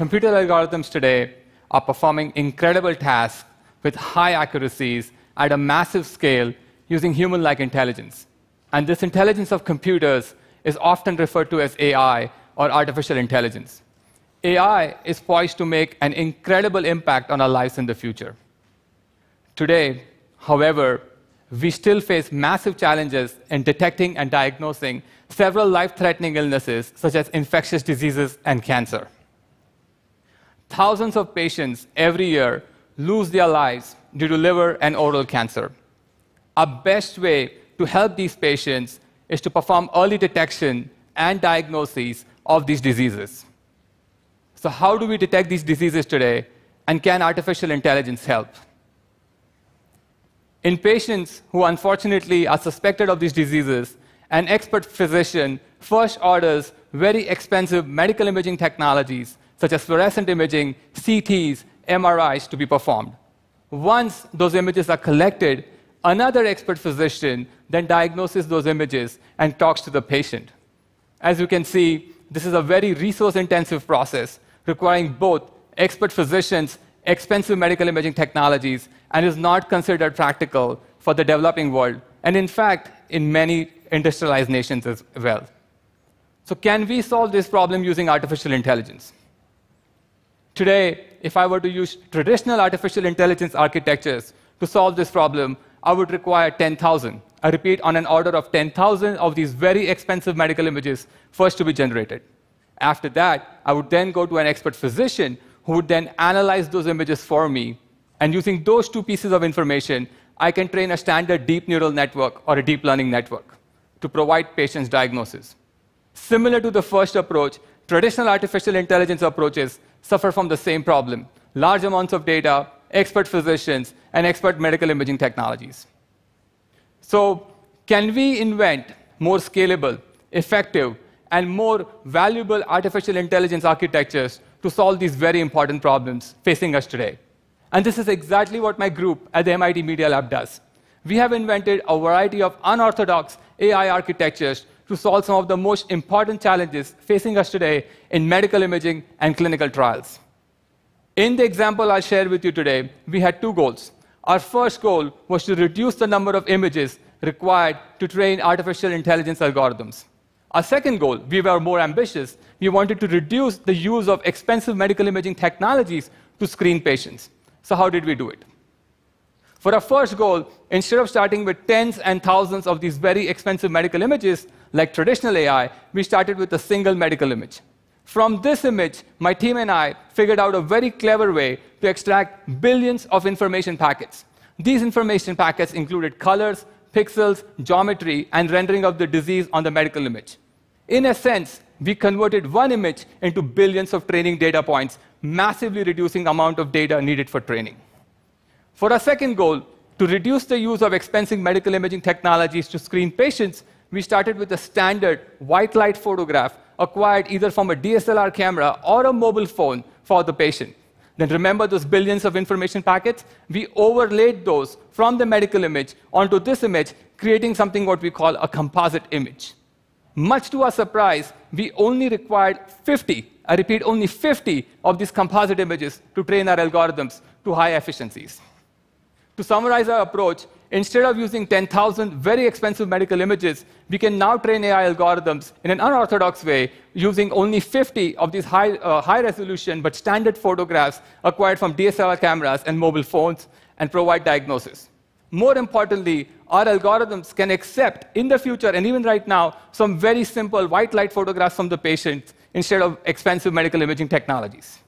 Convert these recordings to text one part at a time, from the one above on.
Computer algorithms today are performing incredible tasks with high accuracies at a massive scale using human like intelligence. And this intelligence of computers is often referred to as AI or artificial intelligence. AI is poised to make an incredible impact on our lives in the future. Today, however, we still face massive challenges in detecting and diagnosing several life threatening illnesses, such as infectious diseases and cancer. Thousands of patients every year lose their lives due to liver and oral cancer. Our best way to help these patients is to perform early detection and diagnosis of these diseases. So, how do we detect these diseases today, and can artificial intelligence help? In patients who unfortunately are suspected of these diseases, an expert physician first orders very expensive medical imaging technologies such as fluorescent imaging, CTs, MRIs, to be performed. Once those images are collected, another expert physician then diagnoses those images and talks to the patient. As you can see, this is a very resource intensive process requiring both expert physicians, expensive medical imaging technologies, and is not considered practical for the developing world, and in fact, in many industrialized nations as well. So, can we solve this problem using artificial intelligence? Today, if I were to use traditional artificial intelligence architectures to solve this problem, I would require 10,000. I repeat, on an order of 10,000 of these very expensive medical images first to be generated. After that, I would then go to an expert physician who would then analyze those images for me. And using those two pieces of information, I can train a standard deep neural network or a deep learning network to provide patients diagnosis. Similar to the first approach, Traditional artificial intelligence approaches suffer from the same problem large amounts of data, expert physicians, and expert medical imaging technologies. So, can we invent more scalable, effective, and more valuable artificial intelligence architectures to solve these very important problems facing us today? And this is exactly what my group at the MIT Media Lab does. We have invented a variety of unorthodox AI architectures to solve some of the most important challenges facing us today in medical imaging and clinical trials. In the example I shared with you today, we had two goals. Our first goal was to reduce the number of images required to train artificial intelligence algorithms. Our second goal, we were more ambitious. We wanted to reduce the use of expensive medical imaging technologies to screen patients. So, how did we do it? For our first goal, instead of starting with tens and thousands of these very expensive medical images, like traditional AI, we started with a single medical image. From this image, my team and I figured out a very clever way to extract billions of information packets. These information packets included colors, pixels, geometry, and rendering of the disease on the medical image. In a sense, we converted one image into billions of training data points, massively reducing the amount of data needed for training. For our second goal, to reduce the use of expensive medical imaging technologies to screen patients, we started with a standard white light photograph acquired either from a DSLR camera or a mobile phone for the patient. Then remember those billions of information packets? We overlaid those from the medical image onto this image, creating something what we call a composite image. Much to our surprise, we only required 50, I repeat, only 50 of these composite images to train our algorithms to high efficiencies. To summarize our approach, instead of using 10,000 very expensive medical images, we can now train AI algorithms in an unorthodox way using only 50 of these high, uh, high resolution but standard photographs acquired from DSLR cameras and mobile phones and provide diagnosis. More importantly, our algorithms can accept in the future and even right now some very simple white light photographs from the patient instead of expensive medical imaging technologies.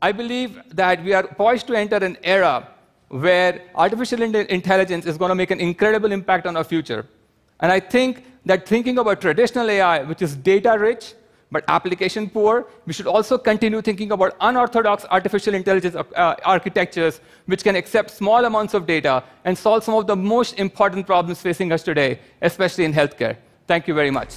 I believe that we are poised to enter an era where artificial intelligence is going to make an incredible impact on our future. And I think that thinking about traditional AI, which is data rich but application poor, we should also continue thinking about unorthodox artificial intelligence uh, architectures, which can accept small amounts of data and solve some of the most important problems facing us today, especially in healthcare. Thank you very much.